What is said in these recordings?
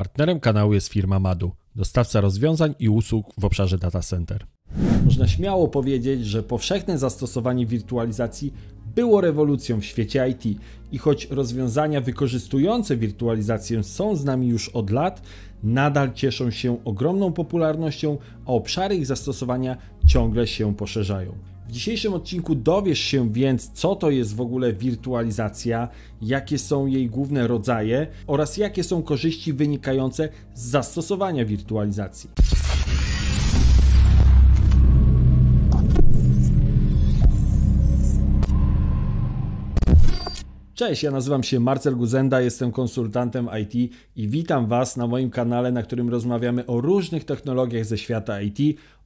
Partnerem kanału jest firma Madu, dostawca rozwiązań i usług w obszarze data center. Można śmiało powiedzieć, że powszechne zastosowanie wirtualizacji było rewolucją w świecie IT i choć rozwiązania wykorzystujące wirtualizację są z nami już od lat, nadal cieszą się ogromną popularnością, a obszary ich zastosowania ciągle się poszerzają. W dzisiejszym odcinku dowiesz się więc, co to jest w ogóle wirtualizacja, jakie są jej główne rodzaje oraz jakie są korzyści wynikające z zastosowania wirtualizacji. Cześć, ja nazywam się Marcel Guzenda, jestem konsultantem IT i witam Was na moim kanale, na którym rozmawiamy o różnych technologiach ze świata IT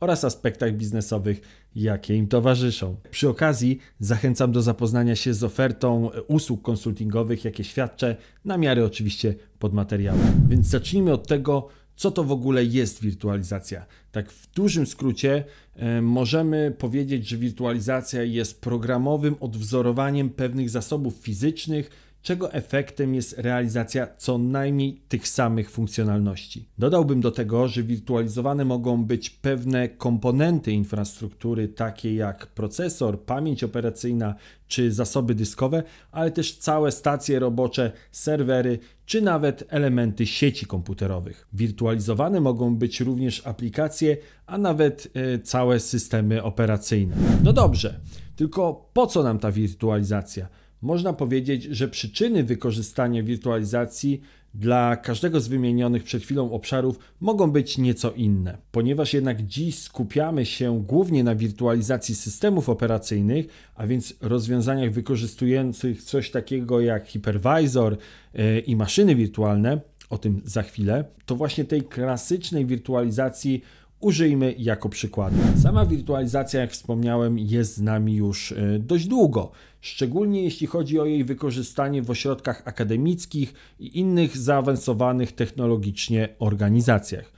oraz aspektach biznesowych, jakie im towarzyszą. Przy okazji zachęcam do zapoznania się z ofertą usług konsultingowych, jakie świadczę, na miarę oczywiście pod materiałem. Więc zacznijmy od tego, co to w ogóle jest wirtualizacja. Tak w dużym skrócie E, możemy powiedzieć, że wirtualizacja jest programowym odwzorowaniem pewnych zasobów fizycznych, czego efektem jest realizacja co najmniej tych samych funkcjonalności. Dodałbym do tego, że wirtualizowane mogą być pewne komponenty infrastruktury, takie jak procesor, pamięć operacyjna czy zasoby dyskowe, ale też całe stacje robocze, serwery czy nawet elementy sieci komputerowych. Wirtualizowane mogą być również aplikacje, a nawet e, całe systemy operacyjne. No dobrze, tylko po co nam ta wirtualizacja? Można powiedzieć, że przyczyny wykorzystania wirtualizacji dla każdego z wymienionych przed chwilą obszarów mogą być nieco inne. Ponieważ jednak dziś skupiamy się głównie na wirtualizacji systemów operacyjnych, a więc rozwiązaniach wykorzystujących coś takiego jak hypervisor e, i maszyny wirtualne, o tym za chwilę, to właśnie tej klasycznej wirtualizacji użyjmy jako przykładu. Sama wirtualizacja, jak wspomniałem, jest z nami już e, dość długo, szczególnie jeśli chodzi o jej wykorzystanie w ośrodkach akademickich i innych zaawansowanych technologicznie organizacjach.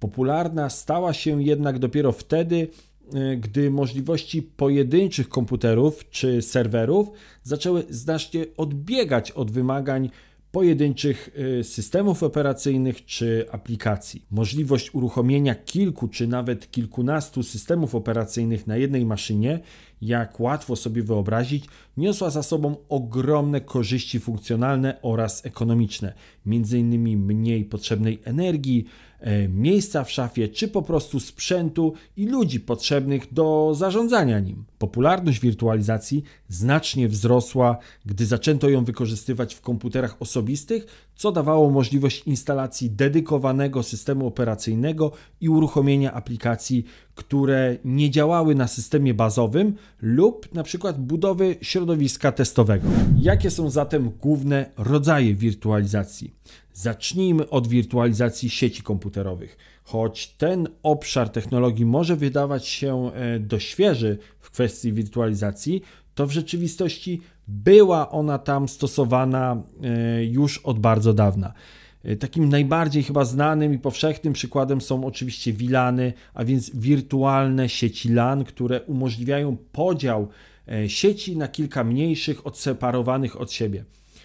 Popularna stała się jednak dopiero wtedy, e, gdy możliwości pojedynczych komputerów czy serwerów zaczęły znacznie odbiegać od wymagań pojedynczych y, systemów operacyjnych czy aplikacji. Możliwość uruchomienia kilku czy nawet kilkunastu systemów operacyjnych na jednej maszynie jak łatwo sobie wyobrazić, niosła za sobą ogromne korzyści funkcjonalne oraz ekonomiczne, m.in. mniej potrzebnej energii, e, miejsca w szafie, czy po prostu sprzętu i ludzi potrzebnych do zarządzania nim. Popularność wirtualizacji znacznie wzrosła, gdy zaczęto ją wykorzystywać w komputerach osobistych co dawało możliwość instalacji dedykowanego systemu operacyjnego i uruchomienia aplikacji, które nie działały na systemie bazowym lub na przykład budowy środowiska testowego. Jakie są zatem główne rodzaje wirtualizacji? Zacznijmy od wirtualizacji sieci komputerowych. Choć ten obszar technologii może wydawać się e, dość świeży w kwestii wirtualizacji, to w rzeczywistości była ona tam stosowana e, już od bardzo dawna. E, takim najbardziej chyba znanym i powszechnym przykładem są oczywiście WLANy, a więc wirtualne sieci LAN, które umożliwiają podział e, sieci na kilka mniejszych, odseparowanych od siebie.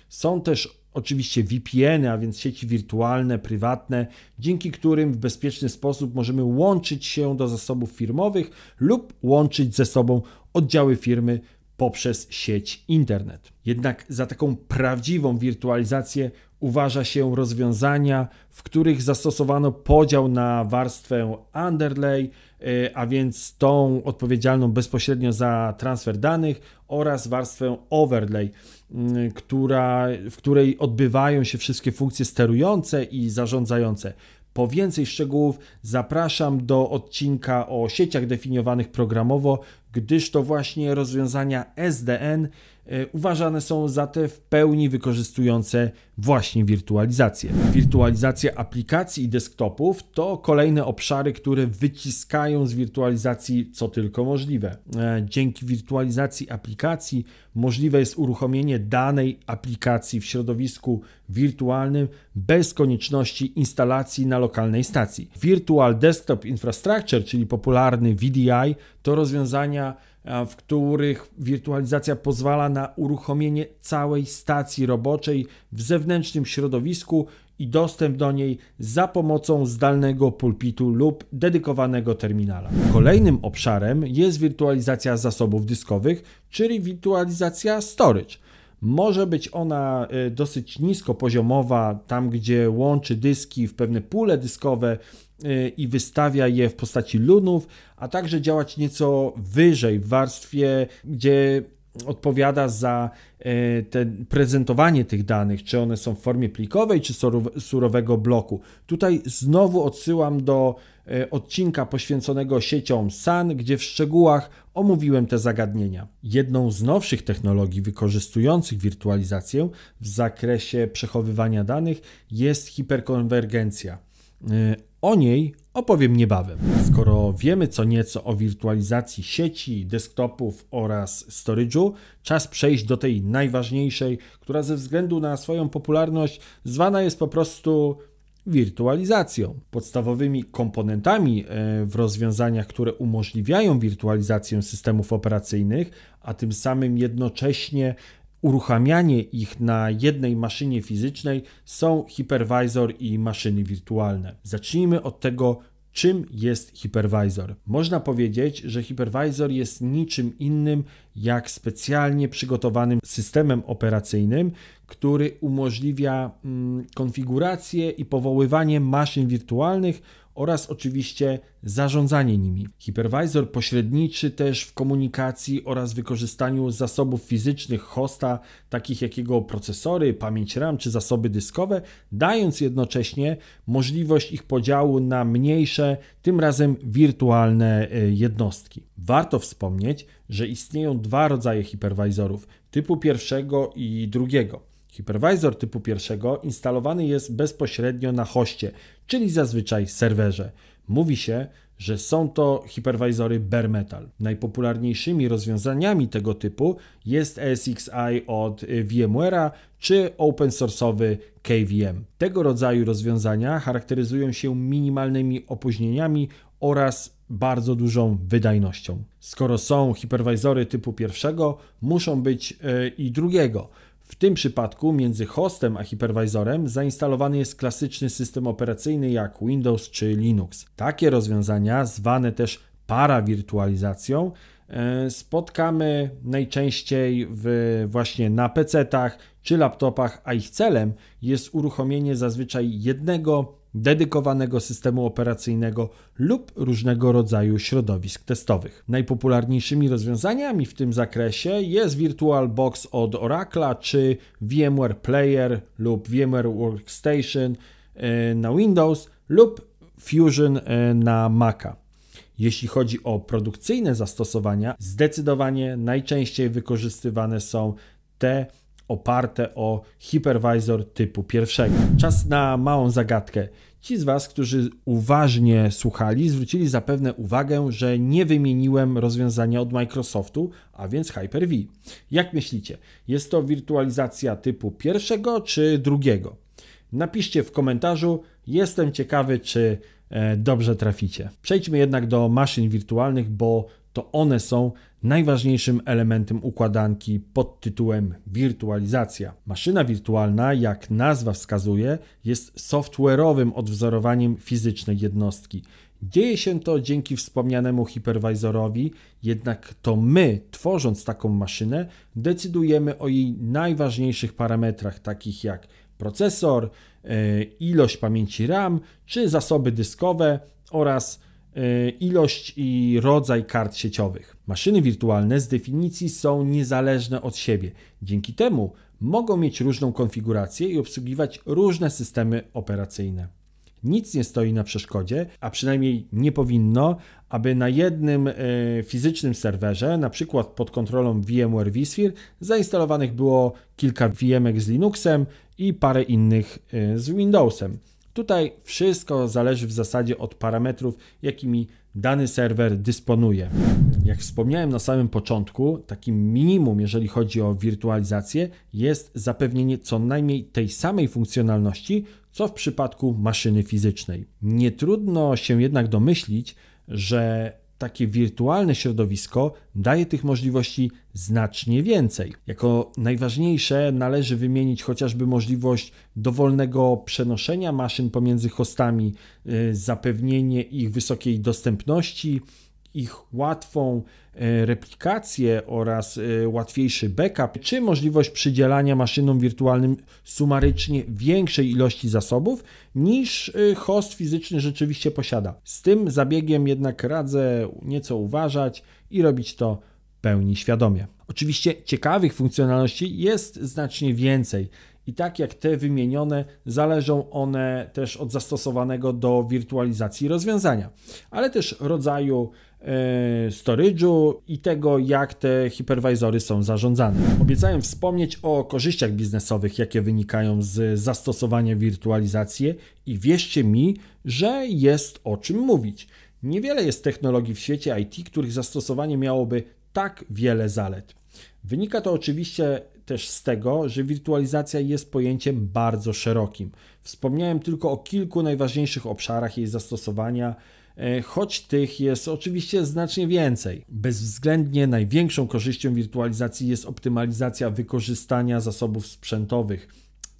Są też oczywiście VPN, a więc sieci wirtualne, prywatne, dzięki którym w bezpieczny sposób możemy łączyć się do zasobów firmowych lub łączyć ze sobą oddziały firmy poprzez sieć internet. Jednak za taką prawdziwą wirtualizację uważa się rozwiązania, w których zastosowano podział na warstwę underlay, y, a więc tą odpowiedzialną bezpośrednio za transfer danych oraz warstwę overlay, y, która, w której odbywają się wszystkie funkcje sterujące i zarządzające. Po więcej szczegółów zapraszam do odcinka o sieciach definiowanych programowo, gdyż to właśnie rozwiązania SDN E, uważane są za te w pełni wykorzystujące właśnie wirtualizację. Wirtualizacja aplikacji i desktopów to kolejne obszary, które wyciskają z wirtualizacji co tylko możliwe. E, dzięki wirtualizacji aplikacji możliwe jest uruchomienie danej aplikacji w środowisku wirtualnym bez konieczności instalacji na lokalnej stacji. Virtual Desktop Infrastructure, czyli popularny VDI, to rozwiązania E, w których wirtualizacja pozwala na uruchomienie całej stacji roboczej w zewnętrznym środowisku i dostęp do niej za pomocą zdalnego pulpitu lub dedykowanego terminala. Kolejnym obszarem jest wirtualizacja zasobów dyskowych, czyli wirtualizacja storage. Może być ona y, dosyć niskopoziomowa, tam gdzie łączy dyski w pewne pule dyskowe y, i wystawia je w postaci lunów, a także działać nieco wyżej w warstwie, gdzie odpowiada za y, te prezentowanie tych danych, czy one są w formie plikowej, czy surowego bloku. Tutaj znowu odsyłam do E, odcinka poświęconego sieciom SAN, gdzie w szczegółach omówiłem te zagadnienia. Jedną z nowszych technologii wykorzystujących wirtualizację w zakresie przechowywania danych jest hiperkonwergencja. E, o niej opowiem niebawem. Skoro wiemy co nieco o wirtualizacji sieci, desktopów oraz storage'u, czas przejść do tej najważniejszej, która ze względu na swoją popularność zwana jest po prostu wirtualizacją. Podstawowymi komponentami e, w rozwiązaniach, które umożliwiają wirtualizację systemów operacyjnych, a tym samym jednocześnie uruchamianie ich na jednej maszynie fizycznej są hipervisor i maszyny wirtualne. Zacznijmy od tego Czym jest hipervisor? Można powiedzieć, że hipervisor jest niczym innym jak specjalnie przygotowanym systemem operacyjnym, który umożliwia mm, konfigurację i powoływanie maszyn wirtualnych, oraz oczywiście zarządzanie nimi. Hypervisor pośredniczy też w komunikacji oraz wykorzystaniu zasobów fizycznych hosta, takich jak jego procesory, pamięć RAM czy zasoby dyskowe, dając jednocześnie możliwość ich podziału na mniejsze, tym razem wirtualne e, jednostki. Warto wspomnieć, że istnieją dwa rodzaje hypervisorów: typu pierwszego i drugiego. Hypervisor typu pierwszego instalowany jest bezpośrednio na hoście, czyli zazwyczaj serwerze. Mówi się, że są to hiperwizory bare metal. Najpopularniejszymi rozwiązaniami tego typu jest e SXI od VMware'a czy open source'owy KVM. Tego rodzaju rozwiązania charakteryzują się minimalnymi opóźnieniami oraz bardzo dużą wydajnością. Skoro są hiperwizory typu pierwszego, muszą być yy, i drugiego. W tym przypadku między hostem a hipervisorem zainstalowany jest klasyczny system operacyjny jak Windows czy Linux. Takie rozwiązania, zwane też parawirtualizacją, e, spotkamy najczęściej w, właśnie na PC-tach czy laptopach, a ich celem jest uruchomienie zazwyczaj jednego dedykowanego systemu operacyjnego lub różnego rodzaju środowisk testowych. Najpopularniejszymi rozwiązaniami w tym zakresie jest VirtualBox od Oracle, czy VMware Player lub VMware Workstation e, na Windows lub Fusion e, na Maca. Jeśli chodzi o produkcyjne zastosowania, zdecydowanie najczęściej wykorzystywane są te oparte o hypervisor typu pierwszego. Czas na małą zagadkę. Ci z Was, którzy uważnie słuchali, zwrócili zapewne uwagę, że nie wymieniłem rozwiązania od Microsoftu, a więc Hyper-V. Jak myślicie, jest to wirtualizacja typu pierwszego czy drugiego? Napiszcie w komentarzu, jestem ciekawy, czy e, dobrze traficie. Przejdźmy jednak do maszyn wirtualnych, bo to one są najważniejszym elementem układanki pod tytułem wirtualizacja. Maszyna wirtualna, jak nazwa wskazuje, jest software'owym odwzorowaniem fizycznej jednostki. Dzieje się to dzięki wspomnianemu hiperwizorowi, jednak to my, tworząc taką maszynę, decydujemy o jej najważniejszych parametrach, takich jak procesor, e, ilość pamięci RAM czy zasoby dyskowe oraz Y, ilość i rodzaj kart sieciowych. Maszyny wirtualne z definicji są niezależne od siebie. Dzięki temu mogą mieć różną konfigurację i obsługiwać różne systemy operacyjne. Nic nie stoi na przeszkodzie, a przynajmniej nie powinno, aby na jednym y, fizycznym serwerze, na przykład pod kontrolą VMware vSphere, zainstalowanych było kilka VMek z Linuxem i parę innych y, z Windowsem. Tutaj wszystko zależy w zasadzie od parametrów, jakimi dany serwer dysponuje. Jak wspomniałem na samym początku, takim minimum, jeżeli chodzi o wirtualizację, jest zapewnienie co najmniej tej samej funkcjonalności, co w przypadku maszyny fizycznej. Nie trudno się jednak domyślić, że takie wirtualne środowisko daje tych możliwości znacznie więcej. Jako najważniejsze należy wymienić chociażby możliwość dowolnego przenoszenia maszyn pomiędzy hostami, y, zapewnienie ich wysokiej dostępności, ich łatwą e, replikację oraz e, łatwiejszy backup, czy możliwość przydzielania maszynom wirtualnym sumarycznie większej ilości zasobów niż e, host fizyczny rzeczywiście posiada. Z tym zabiegiem jednak radzę nieco uważać i robić to pełni świadomie. Oczywiście ciekawych funkcjonalności jest znacznie więcej. I tak jak te wymienione, zależą one też od zastosowanego do wirtualizacji rozwiązania, ale też rodzaju e, storage'u i tego, jak te hiperwizory są zarządzane. Obiecałem wspomnieć o korzyściach biznesowych, jakie wynikają z zastosowania wirtualizacji i wierzcie mi, że jest o czym mówić. Niewiele jest technologii w świecie IT, których zastosowanie miałoby tak wiele zalet. Wynika to oczywiście też z tego, że wirtualizacja jest pojęciem bardzo szerokim. Wspomniałem tylko o kilku najważniejszych obszarach jej zastosowania, e, choć tych jest oczywiście znacznie więcej. Bezwzględnie największą korzyścią wirtualizacji jest optymalizacja wykorzystania zasobów sprzętowych.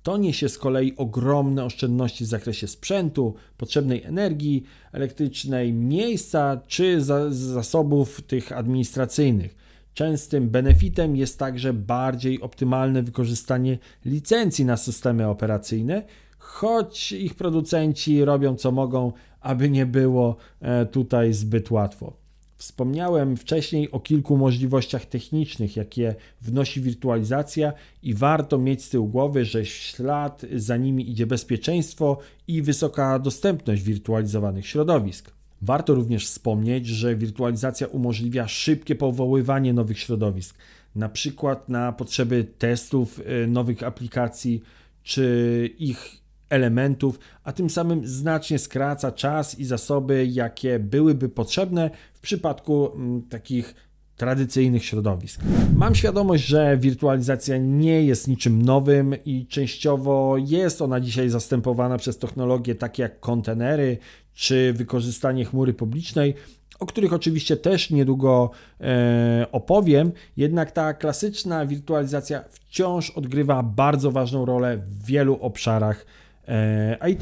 To niesie z kolei ogromne oszczędności w zakresie sprzętu, potrzebnej energii elektrycznej, miejsca czy zasobów tych administracyjnych. Częstym benefitem jest także bardziej optymalne wykorzystanie licencji na systemy operacyjne, choć ich producenci robią co mogą, aby nie było e, tutaj zbyt łatwo. Wspomniałem wcześniej o kilku możliwościach technicznych, jakie wnosi wirtualizacja, i warto mieć z tyłu głowy, że w ślad za nimi idzie bezpieczeństwo i wysoka dostępność wirtualizowanych środowisk. Warto również wspomnieć, że wirtualizacja umożliwia szybkie powoływanie nowych środowisk, na przykład na potrzeby testów y, nowych aplikacji czy ich elementów, a tym samym znacznie skraca czas i zasoby, jakie byłyby potrzebne w przypadku mm, takich tradycyjnych środowisk. Mam świadomość, że wirtualizacja nie jest niczym nowym i częściowo jest ona dzisiaj zastępowana przez technologie takie jak kontenery czy wykorzystanie chmury publicznej, o których oczywiście też niedługo e, opowiem, jednak ta klasyczna wirtualizacja wciąż odgrywa bardzo ważną rolę w wielu obszarach e, IT.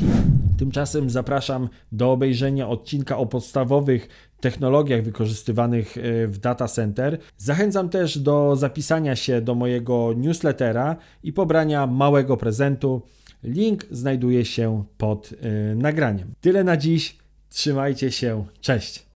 Tymczasem zapraszam do obejrzenia odcinka o podstawowych technologiach wykorzystywanych e, w data center. Zachęcam też do zapisania się do mojego newslettera i pobrania małego prezentu. Link znajduje się pod y, nagraniem. Tyle na dziś. Trzymajcie się. Cześć.